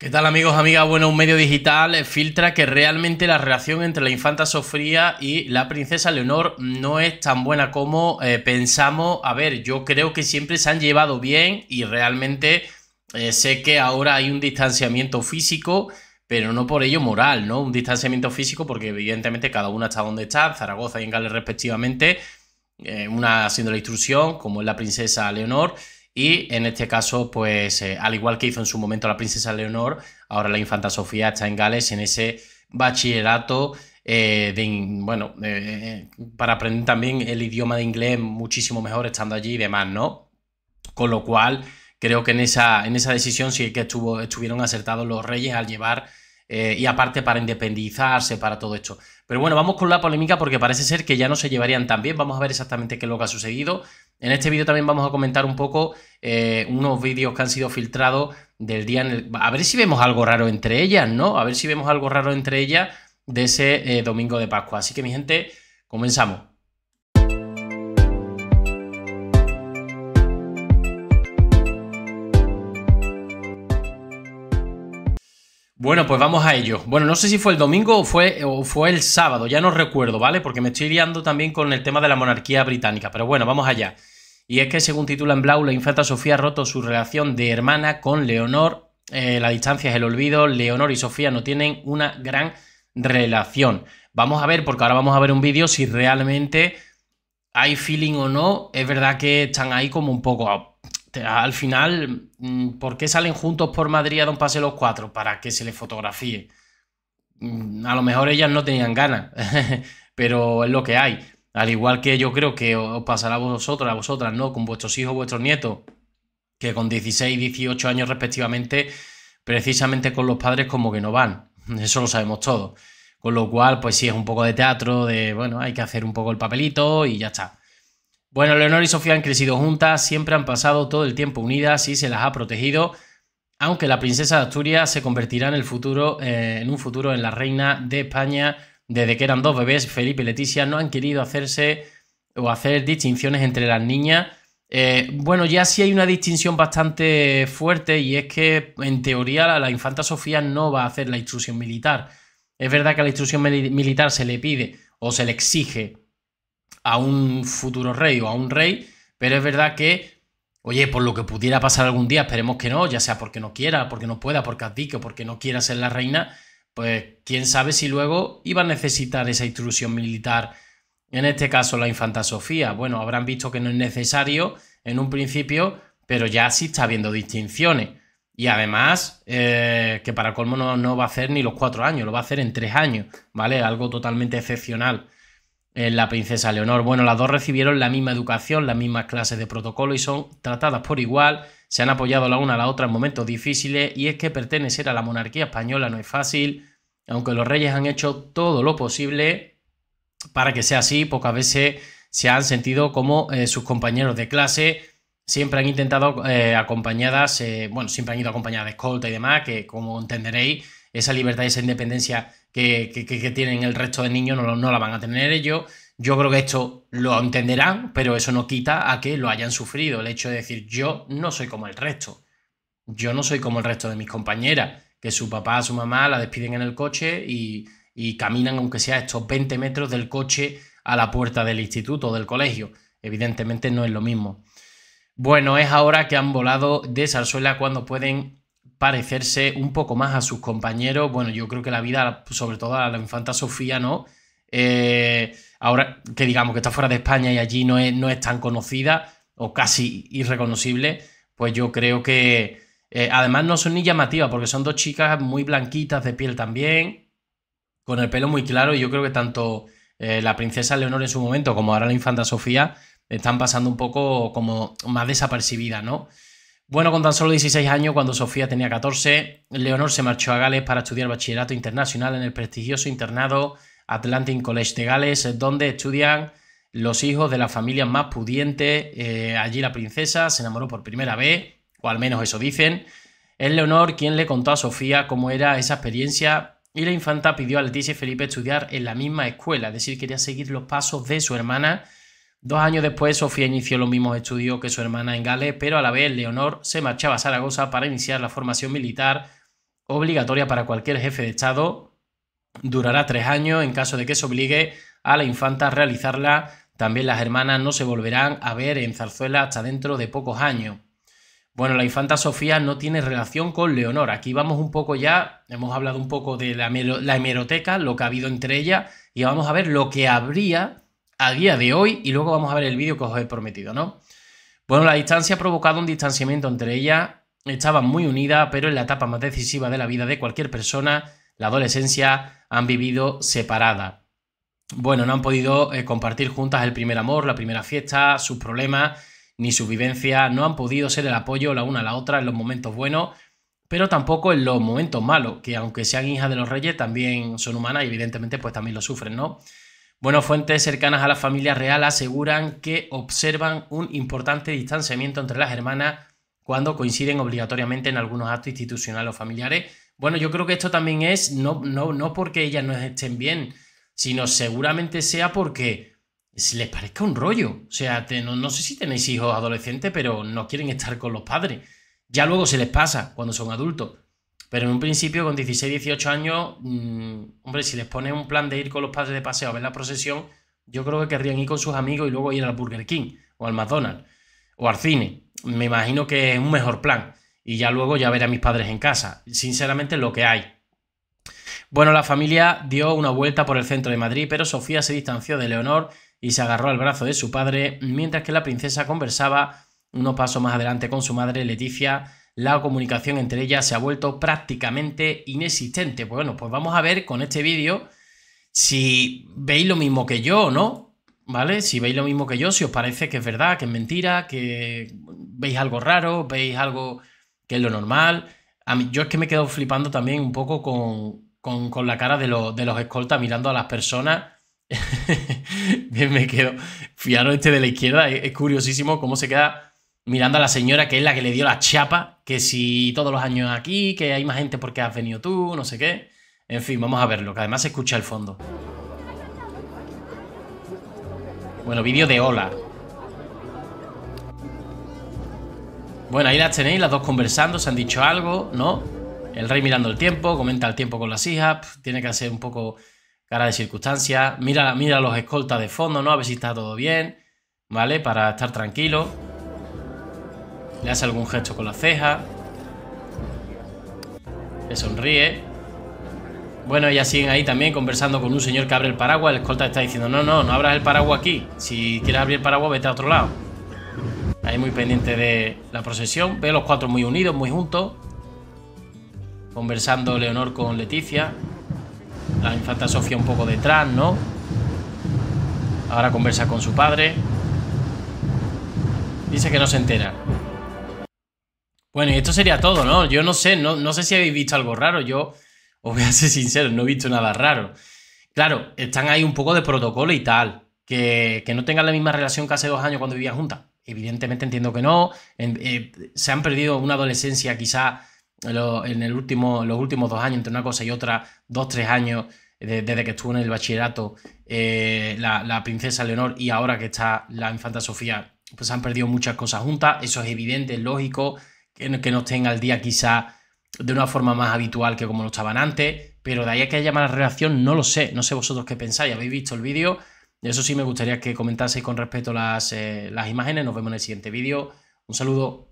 ¿Qué tal amigos, amigas? Bueno, un medio digital eh, filtra que realmente la relación entre la infanta Sofría y la princesa Leonor no es tan buena como eh, pensamos. A ver, yo creo que siempre se han llevado bien y realmente eh, sé que ahora hay un distanciamiento físico, pero no por ello moral, ¿no? Un distanciamiento físico porque evidentemente cada una está donde está, Zaragoza y en Gales respectivamente, una haciendo la instrucción, como es la princesa Leonor. Y en este caso, pues eh, al igual que hizo en su momento la princesa Leonor, ahora la infanta Sofía está en Gales en ese bachillerato eh, bueno, eh, para aprender también el idioma de inglés muchísimo mejor estando allí y demás, ¿no? Con lo cual, creo que en esa, en esa decisión sí que estuvo, estuvieron acertados los reyes al llevar y aparte para independizarse, para todo esto. Pero bueno, vamos con la polémica porque parece ser que ya no se llevarían tan bien. Vamos a ver exactamente qué es lo que ha sucedido. En este vídeo también vamos a comentar un poco eh, unos vídeos que han sido filtrados del día en el... A ver si vemos algo raro entre ellas, ¿no? A ver si vemos algo raro entre ellas de ese eh, domingo de Pascua. Así que mi gente, comenzamos. Bueno, pues vamos a ello. Bueno, no sé si fue el domingo o fue, o fue el sábado, ya no recuerdo, ¿vale? Porque me estoy liando también con el tema de la monarquía británica, pero bueno, vamos allá. Y es que según titula en Blau, la infanta Sofía ha roto su relación de hermana con Leonor. Eh, la distancia es el olvido, Leonor y Sofía no tienen una gran relación. Vamos a ver, porque ahora vamos a ver un vídeo si realmente hay feeling o no. Es verdad que están ahí como un poco al final, mm, ¿por qué salen juntos por Madrid a Don Pase los cuatro? Para que se les fotografíe. Mm, a lo mejor ellas no tenían ganas, pero es lo que hay. Al igual que yo creo que os pasará a vosotros, a vosotras, ¿no? Con vuestros hijos, vuestros nietos, que con 16 y 18 años respectivamente, precisamente con los padres como que no van. Eso lo sabemos todos. Con lo cual, pues sí, es un poco de teatro, de, bueno, hay que hacer un poco el papelito y ya está. Bueno, Leonor y Sofía han crecido juntas, siempre han pasado todo el tiempo unidas y se las ha protegido, aunque la princesa de Asturias se convertirá en, el futuro, eh, en un futuro en la reina de España. Desde que eran dos bebés, Felipe y Leticia no han querido hacerse o hacer distinciones entre las niñas. Eh, bueno, ya sí hay una distinción bastante fuerte y es que en teoría la, infanta Sofía no va a hacer la instrucción militar. Es verdad que a la instrucción militar se le pide o se le exige a un futuro rey o a un rey, pero es verdad que, oye, por lo que pudiera pasar algún día, esperemos que no, ya sea porque no quiera, porque no pueda, porque abdique, porque no quiera ser la reina, pues quién sabe si luego iba a necesitar esa instrucción militar, en este caso la infanta Sofía. Bueno, habrán visto que no es necesario en un principio, pero ya sí está habiendo distinciones. Y además, eh, que para colmo no, no va a hacer ni los cuatro años, lo va a hacer en tres años, ¿vale? Algo totalmente excepcional la princesa Leonor. Bueno, las dos recibieron la misma educación, las mismas clases de protocolo y son tratadas por igual, se han apoyado la una a la otra en momentos difíciles y es que pertenecer a la monarquía española no es fácil, aunque los reyes han hecho todo lo posible para que sea así, pocas veces se han sentido como eh, sus compañeros de clase, siempre han intentado eh, acompañadas, eh, bueno, siempre han ido acompañadas de escolta y demás, que como entenderéis, esa libertad y esa independencia que, tienen el resto de niños, no, no la van a tener ellos. Yo creo que esto lo entenderán, pero eso no quita a que lo hayan sufrido. El hecho de decir, yo no soy como el resto. Yo no soy como el resto de mis compañeras, que su papá, su mamá la despiden en el coche y, y caminan, aunque sea estos 20 metros del coche, a la puerta del instituto o del colegio. Evidentemente no es lo mismo. Bueno, es ahora que han volado de zarzuela cuando pueden parecerse un poco más a sus compañeros. Bueno, yo creo que la vida, sobre todo a la infanta Sofía, ¿no? Eh, ahora que digamos que está fuera de España y allí no es, no es tan conocida o casi irreconocible, pues yo creo que eh, además no son ni llamativas porque son dos chicas muy blanquitas de piel también, con el pelo muy claro y yo creo que tanto eh, la princesa Leonor en su momento como ahora la infanta Sofía están pasando un poco como más desapercibida, ¿no? Bueno, con tan solo 16 años, cuando Sofía tenía 14, Leonor se marchó a Gales para estudiar bachillerato internacional en el prestigioso internado Atlantic College de Gales, donde estudian los hijos de las familias más pudientes. Eh, allí la princesa se enamoró por primera vez, o al menos eso dicen. Es Leonor quien le contó a Sofía cómo era esa experiencia y la infanta pidió a Leticia y Felipe estudiar en la misma escuela, es decir, quería seguir los pasos de su hermana Dos años después, Sofía inició los mismos estudios que su hermana en Gales, pero a la vez Leonor se marchaba a Zaragoza para iniciar la formación militar obligatoria para cualquier jefe de Estado. Durará tres años en caso de que se obligue a la infanta a realizarla. También las hermanas no se volverán a ver en Zarzuela hasta dentro de pocos años. Bueno, la infanta Sofía no tiene relación con Leonor. Aquí vamos un poco ya, hemos hablado un poco de la, hemeroteca, lo que ha habido entre ellas, y vamos a ver lo que habría a día de hoy y luego vamos a ver el vídeo que os he prometido, ¿no? Bueno, la distancia ha provocado un distanciamiento entre ellas, estaban muy unidas, pero en la etapa más decisiva de la vida de cualquier persona, la adolescencia, han vivido separadas. Bueno, no han podido eh, compartir juntas el primer amor, la primera fiesta, sus problemas, ni su vivencia, no han podido ser el apoyo la una a la otra en los momentos buenos, pero tampoco en los momentos malos, que aunque sean hijas de los reyes, también son humanas y evidentemente pues también lo sufren, ¿no? Bueno, fuentes cercanas a la familia real aseguran que observan un importante distanciamiento entre las hermanas cuando coinciden obligatoriamente en algunos actos institucionales o familiares. Bueno, yo creo que esto también es no, no, no porque ellas no estén bien, sino seguramente sea porque les parezca un rollo. O sea, no sé si tenéis hijos adolescentes, pero no quieren estar con los padres. Ya luego se les pasa cuando son adultos pero en un principio, con 16, 18 años, mm, hombre, si les pone un plan de ir con los padres de paseo a ver la procesión, yo creo que querrían ir con sus amigos y luego ir al Burger King o al McDonald's o al cine. Me imagino que es un mejor plan. Y ya luego ya ver a mis padres en casa. Sinceramente, lo que hay. Bueno, la familia dio una vuelta por el centro de Madrid, pero Sofía se distanció de Leonor y se agarró al brazo de su padre, mientras que la princesa conversaba unos pasos más adelante con su madre, Leticia, la comunicación entre ellas se ha vuelto prácticamente inexistente. Pues bueno, pues vamos a ver con este vídeo si veis lo mismo que yo o no, ¿vale? Si veis lo mismo que yo, si os parece que es verdad, que es mentira, que veis algo raro, veis algo que es lo normal. yo es que me quedo flipando también un poco con, la cara de, de los escoltas mirando a las personas. me quedo. Fijaros este de la izquierda, es, curiosísimo cómo se queda mirando a la señora que es la que le dio la chapa que si todos los años aquí, que hay más gente porque has venido tú, no sé qué. En fin, vamos a verlo, que además se escucha el fondo. Bueno, vídeo de hola. Bueno, ahí las tenéis, las dos conversando, se han dicho algo, ¿no? El rey mirando el tiempo, comenta el tiempo con las hijas, tiene que hacer un poco cara de circunstancia. Mira, mira los escoltas de fondo, ¿no? A ver si está todo bien, ¿vale? Para estar tranquilo. Le hace algún gesto con la ceja. Le sonríe. Bueno, ellas siguen ahí también conversando con un señor que abre el paraguas. El escolta está diciendo, no, no, no abras el paraguas aquí. Si quieres abrir el paraguas, vete a otro lado. Ahí muy pendiente de la procesión. Ve los cuatro muy unidos, muy juntos. Conversando Leonor con Leticia. La infanta Sofía un poco detrás, ¿no? Ahora conversa con su padre. Dice que no se entera. Bueno, y esto sería todo, ¿no? Yo no sé, no, no sé si habéis visto algo raro. Yo os voy a ser sincero, no he visto nada raro. Claro, están ahí un poco de protocolo y tal. Que, no tengan la misma relación que hace dos años cuando vivían juntas. Evidentemente entiendo que no. Eh, se han perdido una adolescencia quizá en el último, los últimos dos años, entre una cosa y otra, dos, tres años, desde que estuvo en el bachillerato eh, la, princesa Leonor y ahora que está la infanta Sofía, pues han perdido muchas cosas juntas. Eso es evidente, es lógico que no estén al día quizá de una forma más habitual que como lo estaban antes, pero de ahí a que haya mala relación no lo sé, no sé vosotros qué pensáis, habéis visto el vídeo, eso sí me gustaría que comentaseis con respecto las, eh, las imágenes, nos vemos en el siguiente vídeo, un saludo.